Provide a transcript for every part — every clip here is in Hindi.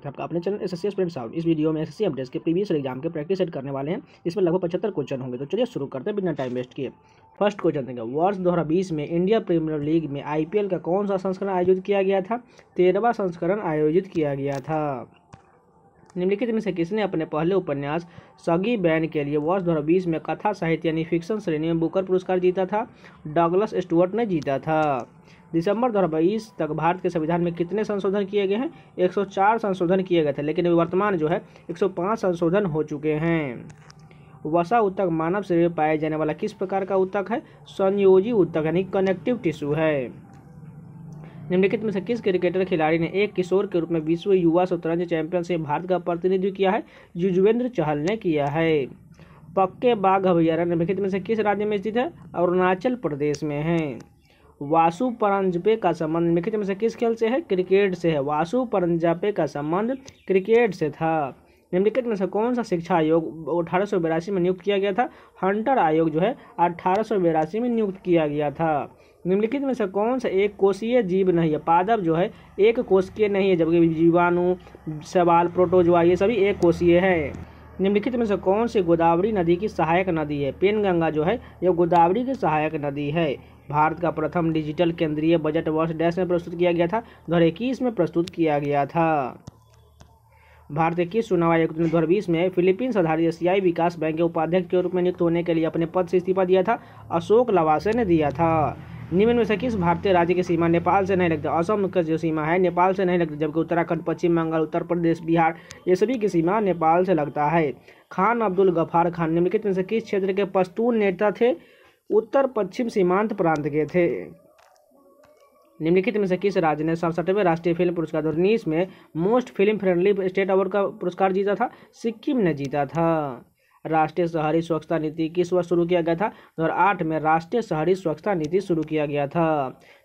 स्वागत है आपका अपने channel S S student sound इस वीडियो में एस एस अपडेट्स के प्रीवियस एग्जाम के प्रैक्टिस सेट करने वाले हैं इसमें लगभग पचहत्तर क्वेश्चन होंगे तो चलिए शुरू करते हैं बिना टाइम वेस्ट किए फर्स्ट क्वेश्चन देंगे वर्ष दो में इंडिया प्रीमियर लीग में आईपीएल का कौन सा संस्करण आयोजित किया गया था तेरहवा संस्करण आयोजित किया गया था निम्नलिखित में से किसने अपने पहले उपन्यास सगी बैन के लिए वर्ष दो में कथा साहित्य यानी फिक्शन श्रेणी में बुकर पुरस्कार जीता था डॉगलस स्टुअर्ट ने जीता था दिसंबर दो तक भारत के संविधान में कितने संशोधन किए गए हैं 104 संशोधन किए गए थे लेकिन वर्तमान जो है 105 संशोधन हो चुके हैं वसा उत्तक मानव शरीर में पाया जाने वाला किस प्रकार का उत्तक है संयोजी उत्तक यानी कनेक्टिव टिश्यू है निम्नलिखित में से किस क्रिकेटर खिलाड़ी ने एक किशोर के रूप में विश्व युवा शतरंज चैंपियनशिप भारत का प्रतिनिधित्व किया है युजवेंद्र चहल ने किया है पक्के बाघ अभ्यारण्य निम्नलिखित में से किस राज्य में स्थित है अरुणाचल प्रदेश में है वासु परंजपे का संबंध निम्नलिखित में से किस खेल से है क्रिकेट से है वासु परंजापे का संबंध क्रिकेट से था निम्नलिखित में से कौन सा शिक्षा आयोग अठारह में नियुक्त किया गया था हंटर आयोग जो है अठारह में नियुक्त किया गया था निम्नलिखित में से कौन सा एक कोशीय जीव नहीं है पादप जो है एक कोशीय नहीं है जबकि जीवाणु सवाल प्रोटोजवा ये सभी एक कोशीय है निम्नलिखित में से कौन सी गोदावरी नदी की सहायक नदी है पेनगंगा जो है यह गोदावरी की सहायक नदी है भारत का प्रथम डिजिटल केंद्रीय बजट वर्ष डैश में प्रस्तुत किया गया था दो में प्रस्तुत किया गया था भारत के किस चुनाव आयुक्त ने दो में फिलीपींस आधारित एशियाई विकास बैंक के उपाध्यक्ष के रूप में नियुक्त होने के लिए अपने पद से इस्तीफा दिया था अशोक लवासे ने दिया था निम्न में से किस भारतीय राज्य की सीमा नेपाल से नहीं लगती असम का जो सीमा है नेपाल से नहीं लगती जबकि उत्तराखंड पश्चिम बंगाल उत्तर प्रदेश बिहार ये सभी की सीमा नेपाल से लगता है खान अब्दुल गफार खान निम्नलिखित में से किस क्षेत्र के पश्तून नेता थे उत्तर पश्चिम सीमांत प्रांत के थे निम्नलिखित में से किस राज्य ने सड़सठवें राष्ट्रीय फिल्म पुरस्कार दो में most film friendly state award का पुरस्कार जीता था सिक्किम ने जीता था राष्ट्रीय शहरी स्वच्छता नीति किस वर्ष शुरू किया गया था दो हज़ार आठ में राष्ट्रीय शहरी स्वच्छता नीति शुरू किया गया था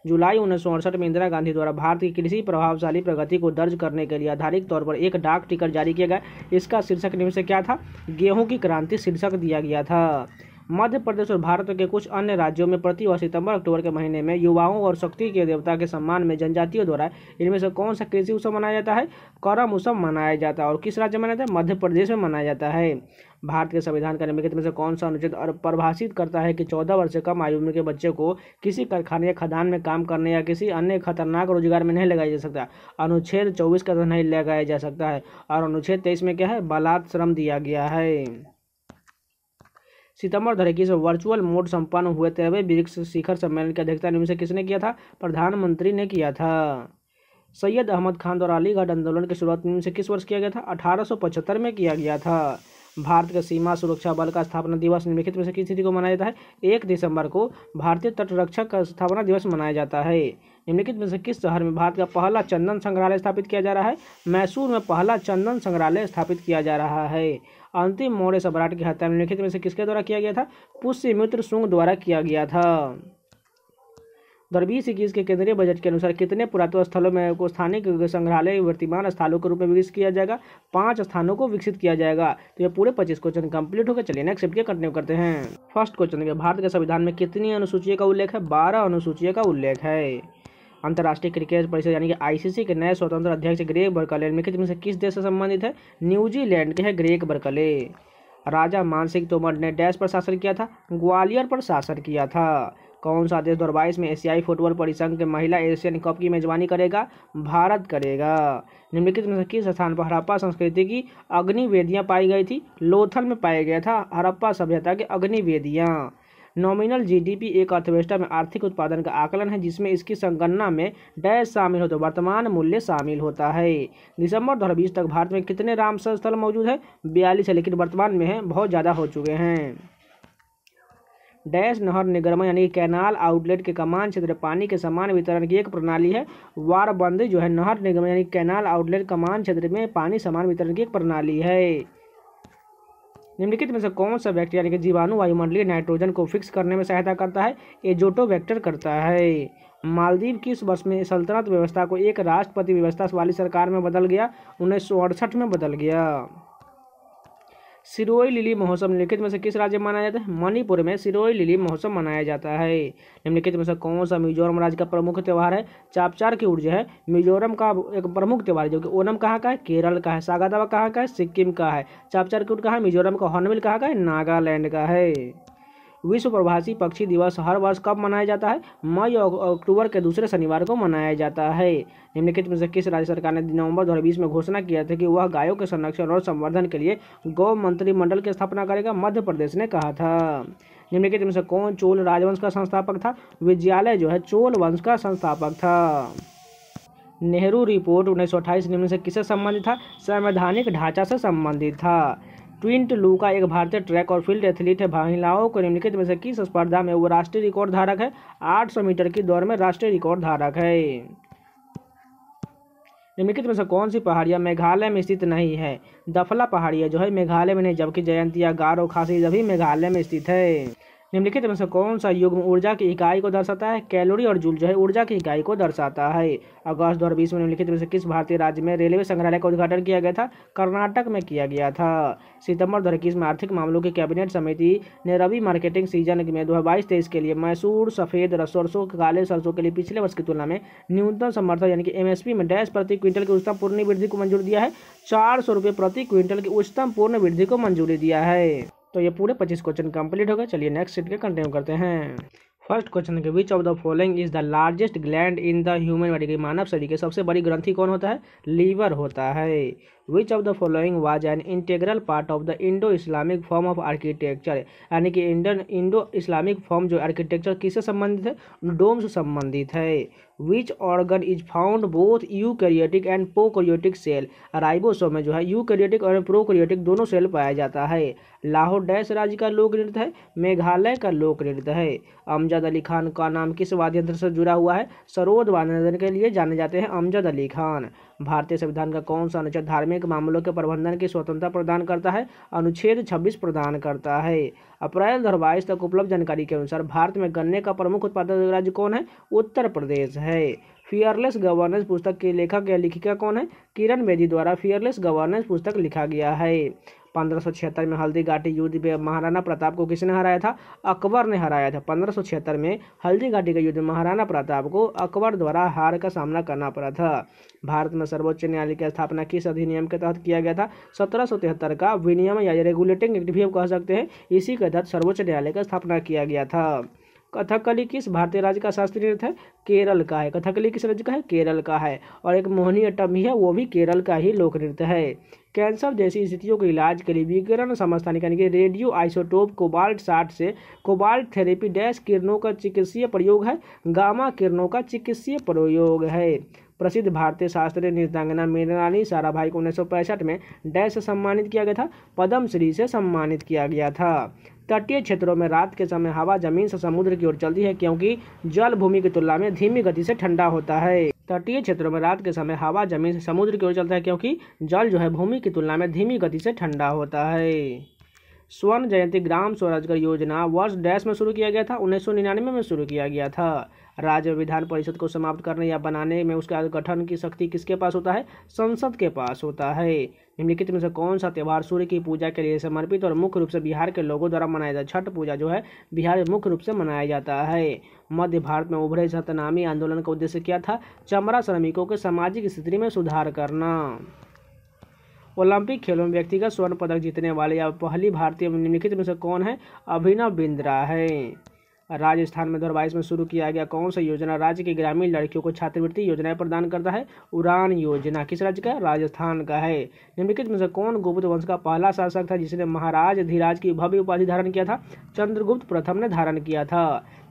जुलाई उन्नीस में इंदिरा गांधी द्वारा भारत की कृषि प्रभावशाली प्रगति को दर्ज करने के लिए आधारित तौर पर एक डाक टिकट जारी किया गया इसका शीर्षक निम्न से क्या था गेहूं की क्रांति शीर्षक दिया गया था मध्य प्रदेश और भारत के कुछ अन्य राज्यों में प्रति वर्ष सितंबर अक्टूबर के महीने में युवाओं और शक्ति के देवता के सम्मान में जनजातियों द्वारा इनमें से कौन सा कृषि उत्सव मनाया जाता है करम उत्सव मनाया जाता है और किस राज्य में मनाया जाता है मध्य प्रदेश में मनाया जाता है भारत के संविधान का निम्नलिखित में से कौन सा अनुच्छेद और परिभाषित करता है कि चौदह वर्ष से कम आयु उम्र के बच्चे को किसी कारखाने या खदान में काम करने या किसी अन्य खतरनाक रोजगार में नहीं लगाया जा सकता अनुच्छेद चौबीस का तो नहीं लगाया जा सकता है और अनुच्छेद तेईस में क्या है बलात्श्रम दिया गया है सितंबर धरे की वर्चुअल मोड संपन्न हुए तेरहवें ब्रिक्स शिखर सम्मेलन की अध्यक्षता निम्न से किसने किया था प्रधानमंत्री ने किया था सैयद अहमद खान द्वारा अलीगढ़ आंदोलन की शुरुआत निम्न से किस वर्ष किया गया था अठारह में किया गया था भारत का सीमा सुरक्षा बल का स्थापना दिवस निम्नलिखित में से किस तिथि को मनाया जाता है एक दिसंबर को भारतीय तटरक्षक का स्थापना दिवस मनाया जाता है निम्नलिखित में से किस शहर में भारत का पहला चंदन संग्रहालय स्थापित किया जा रहा है मैसूर में पहला चंदन संग्रहालय स्थापित किया जा रहा है अंतिम मौर्य सम्राट की हत्या निम्नलिखित में से किसके द्वारा किया गया था पुष्य मित्र सुंग द्वारा किया गया था दो हज़ार बीस इक्कीस के केंद्रीय बजट के अनुसार कितने पुरातत्व स्थलों में को स्थानीय संग्रहालय वर्तमान स्थानों के रूप में विकसित किया जाएगा पांच स्थानों को विकसित किया जाएगा तो ये पूरे पच्चीस क्वेश्चन कंप्लीट होकर चलिए नेक्स्ट के कंटिन्यू करते हैं फर्स्ट क्वेश्चन भारत के संविधान में कितनी अनुसूचियों का उल्लेख है बारह अनुसूचियों का उल्लेख है अंतर्राष्ट्रीय क्रिकेट परिषद यानी कि आईसीसी के नए स्वतंत्र अध्यक्ष ग्रेग बर्कले निम्नलिखित में से किस देश से संबंधित है न्यूजीलैंड के है ग्रेग बर्कले राजा मानसिंह तोमर ने डैश पर शासन किया था ग्वालियर पर शासन किया था कौन सा देश दो में एशियाई फुटबॉल परिसंघ के महिला एशियन कप की मेजबानी करेगा भारत करेगा निम्नलिखित में किस स्थान पर हड़प्पा संस्कृति की अग्निवेदियाँ पाई गई थी लोथल में पाया गया था हड़प्पा सभ्यता के अग्निवेदियाँ नॉमिनल जीडीपी एक अर्थव्यवस्था में आर्थिक उत्पादन का आकलन है जिसमें इसकी संगणना में डैश शामिल होते तो वर्तमान मूल्य शामिल होता है दिसंबर दो तक भारत में कितने रामसर स्थल मौजूद है बयालीस है लेकिन वर्तमान में है बहुत ज़्यादा हो चुके हैं डैश नहर निगम यानी कैनाल आउटलेट के कमान क्षेत्र पानी के समान वितरण की एक प्रणाली है वारबंदी जो है नहर निगम यानी कैनाल आउटलेट कमान क्षेत्र में पानी समान वितरण की एक प्रणाली है निम्नलिखित में से कौन सा वैक्टर यानी कि जीवाणु वायुमंडलीय नाइट्रोजन को फिक्स करने में सहायता करता है एजोटो वैक्टर करता है मालदीव किस वर्ष में सल्तनत व्यवस्था को एक राष्ट्रपति व्यवस्था वाली सरकार में बदल गया उन्नीस में बदल गया सिरोई लिली महोत्सव निम्नलिखित में से किस राज्य में मनाया जाता है मणिपुर में सिरोई लिली महोत्सव मनाया जाता है निम्नलिखित में से कौन सा मिजोरम राज्य का प्रमुख त्यौहार है चापचार की ऊर्जा है मिजोरम का एक प्रमुख त्यौहार जो कि ओनम कहाँ का है केरल का है सागादावा कहाँ का है सिक्किम का है चापचार की ऊर्जा कहाँ है मिजोरम का हॉर्नबिल कहाँ का है नागालैंड का है विश्व प्रवासी पक्षी दिवस हर वर्ष कब मनाया जाता है मई और अक्टूबर के दूसरे शनिवार को मनाया जाता है निम्नलिखित में से किस राज्य सरकार ने नवंबर दो में घोषणा किया था कि वह गायों के संरक्षण और संवर्धन के लिए गौ मंत्रिमंडल की स्थापना करेगा मध्य प्रदेश ने कहा था निम्नलिखित में से कौन चोल राजवंश का संस्थापक था विद्यालय जो है चोल वंश का संस्थापक था नेहरू रिपोर्ट उन्नीस निम्न से किससे संबंधित था संवैधानिक ढांचा से संबंधित था ट्विंट लू का एक भारतीय ट्रैक और फील्ड एथलीट है महिलाओं को निम्नलिखित में से किस स्पर्धा में वो राष्ट्रीय रिकॉर्ड धारक है 800 मीटर की दौड़ में राष्ट्रीय रिकॉर्ड धारक है निम्नलिखित में से कौन सी पहाड़ियाँ मेघालय में स्थित नहीं है दफला पहाड़ियाँ जो है मेघालय में नहीं जबकि जयंतिया गारो खासी सभी मेघालय में स्थित है निम्नलिखित में से कौन सा युग ऊर्जा की इकाई को दर्शाता है कैलोरी और जूल जो है ऊर्जा की इकाई को दर्शाता है अगस्त दो में निम्नलिखित में से किस भारतीय राज्य में रेलवे संग्रहालय का उद्घाटन किया गया था कर्नाटक में किया गया था सितंबर दो में आर्थिक मामलों की कैबिनेट समिति ने रवि मार्केटिंग सीजन में दो हज़ार के लिए मैसूर सफ़ेद सरसों काले सरसों के लिए पिछले वर्ष की तुलना में न्यूनतम समर्थन यानी कि एम में डैश प्रति क्विंटल की उच्चतम पूर्ण वृद्धि को मंजूरी दिया है चार सौ प्रति क्विंटल की उच्चतम पूर्ण वृद्धि को मंजूरी दिया है तो ये पूरे पच्चीस क्वेश्चन कंप्लीट हो गए चलिए नेक्स्ट सीट के कंटिन्यू करते हैं फर्स्ट क्वेश्चन के which of the following is the largest gland in the human body के मानव शरीर के सबसे बड़ी ग्रंथि कौन होता है लीवर होता है which of the following was an integral part of the Indo Islamic form of architecture यानी कि इंडियन इंडो इस्लामिक फॉर्म जो आर्किटेक्चर किससे संबंधित है डोम से संबंधित है which organ is found both eukaryotic and prokaryotic cell ribosome में जो है यू करियोटिक और करियोटिक दोनों सेल पाया जाता है लाहौर डैश राज्य का लोक नृत्य है मेघालय का लोक नृत्य है अमजद अली खान का नाम किस वाद्य यंत्र से जुड़ा हुआ है सरोद वाद्य यंत्र के लिए जाने जाते हैं अमजद अली खान भारतीय संविधान का कौन सा अनुच्छेद धार्मिक मामलों के प्रबंधन की स्वतंत्रता प्रदान करता है अनुच्छेद छब्बीस प्रदान करता है अप्रैल दो तक उपलब्ध जानकारी के अनुसार भारत में गन्ने का प्रमुख उत्पादक राज्य कौन है उत्तर प्रदेश है फियरलेस गवर्नेंस पुस्तक के लेखक या लेखिका कौन है किरण बेदी द्वारा फियरलेस गवर्नेंस पुस्तक लिखा गया है पंद्रह में हल्दी घाटी युद्ध में महाराणा प्रताप को किसने हराया था अकबर ने हराया था पंद्रह में हल्दी घाटी के युद्ध में महाराणा प्रताप को अकबर द्वारा हार का सामना करना पड़ा था भारत में सर्वोच्च न्यायालय की स्थापना किस अधिनियम के तहत किया गया था सत्रह का विनियम या रेगुलेटिंग एक्ट भी हम कह सकते हैं इसी के तहत सर्वोच्च न्यायालय का स्थापना किया गया था कथकली किस भारतीय राज्य का शास्त्रीय नृत्य है केरल का है कथकली किस राज्य का है केरल का है और एक मोहनी अट्टम भी है वो भी केरल का ही लोक नृत्य है कैंसर जैसी स्थितियों के इलाज के लिए विकिरण समस्थानिक यानी कि रेडियो आइसोटोप कोबाल्ट साठ से कोबाल्ट थेरेपी डैश किरणों का चिकित्सीय प्रयोग है गामा किरणों का चिकित्सीय प्रयोग है प्रसिद्ध भारतीय शास्त्रीय नृत्यांगना सारा साराभाई को उन्नीस में डैश सम्मानित किया गया था पद्म श्री से सम्मानित किया गया था तटीय क्षेत्रों में रात के समय हवा जमीन से समुद्र की ओर चलती है क्योंकि जल भूमि की तुलना में धीमी गति से ठंडा होता है तटीय क्षेत्रों में रात के समय हवा जमीन से समुद्र की ओर चलता है क्योंकि जल जो है भूमि की तुलना में धीमी गति से ठंडा होता है स्वर्ण जयंती ग्राम स्वराज योजना वर्ष डैश में शुरू किया गया था उन्नीस में शुरू किया गया था राज्य विधान परिषद को समाप्त करने या बनाने में उसके गठन की शक्ति किसके पास होता है संसद के पास होता है निम्नलिखित में से कौन सा त्यौहार सूर्य की पूजा के लिए समर्पित और मुख्य रूप से बिहार के लोगों द्वारा मनाया जाता है छठ पूजा जो है बिहार में मुख्य रूप से मनाया जाता है मध्य भारत में उभरे सतनामी आंदोलन का उद्देश्य क्या था चमड़ा श्रमिकों के सामाजिक स्थिति में सुधार करना ओलंपिक खेलों में व्यक्तिगत स्वर्ण पदक जीतने वाले या पहली भारतीय निम्नलिखित में से कौन है अभिनव बिंद्रा है राजस्थान में दो में शुरू किया गया कौन सा योजना राज्य की ग्रामीण लड़कियों को छात्रवृत्ति योजनाएं प्रदान करता है उड़ान योजना किस राज्य का राजस्थान का है निम्नलिखित में से कौन गुप्त वंश का पहला शासक था जिसने महाराज धीराज की भव्य उपाधि धारण किया था चंद्रगुप्त प्रथम ने धारण किया था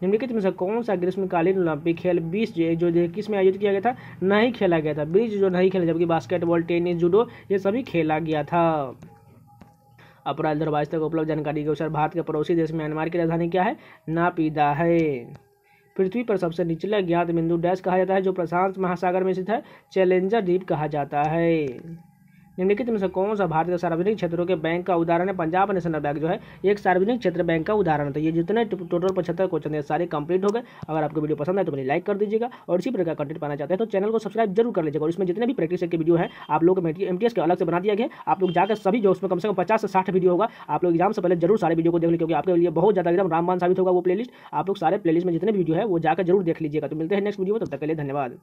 निम्नलिखित में से कौन सा ग्रीष्मकालीन ओलंपिक खेल बीस जो किस में आयोजित किया गया था नहीं खेला गया था बीस जो नहीं खेला जबकि बास्केटबॉल टेनिस जूडो ये सभी खेला गया था अप्रैल दो तक उपलब्ध जानकारी के अनुसार भारत के पड़ोसी देश म्यांमार की राजधानी क्या है नापीदा है पृथ्वी पर सबसे निचला ज्ञात बिंदु डैश कहा जाता है जो प्रशांत महासागर में स्थित है चैलेंजर द्वीप कहा जाता है निम्नलिखित में से कौन सा भारतीय सार्वजनिक क्षेत्रों के बैंक का उदाहरण है पंजाब नेशनल बैंक जो है एक सार्वजनिक क्षेत्र बैंक का उदाहरण तो ये जितने टोटल पचहत्तर क्वेश्चन है सारे कंप्लीट हो गए अगर आपको वीडियो पसंद है तो मेरी लाइक कर दीजिएगा और इसी प्रकार कंटेंट पाना चाहते हैं तो चैनल को सब्सक्राइब जरूर कर लीजिएगा और इसमें जितने भी प्रैक्टिस के वीडियो है आप लोग एम के अलग से बना दिया गया आप लोग जाकर सभी जो उसमें कम से कम पचास से साठ वीडियो होगा आप लोग एग्जाम से पहले जरूर सारे वीडियो को देख लीजिए क्योंकि आपके लिए बहुत ज्यादा एकदम रामबान साबित होगा वो प्लेलिस्ट आप लोग सारे प्लेलिस्ट में जितने वीडियो है वो जाकर जरूर देख लीजिएगा तो मिलते हैं नेक्स्ट वीडियो में तब तक के लिए धन्यवाद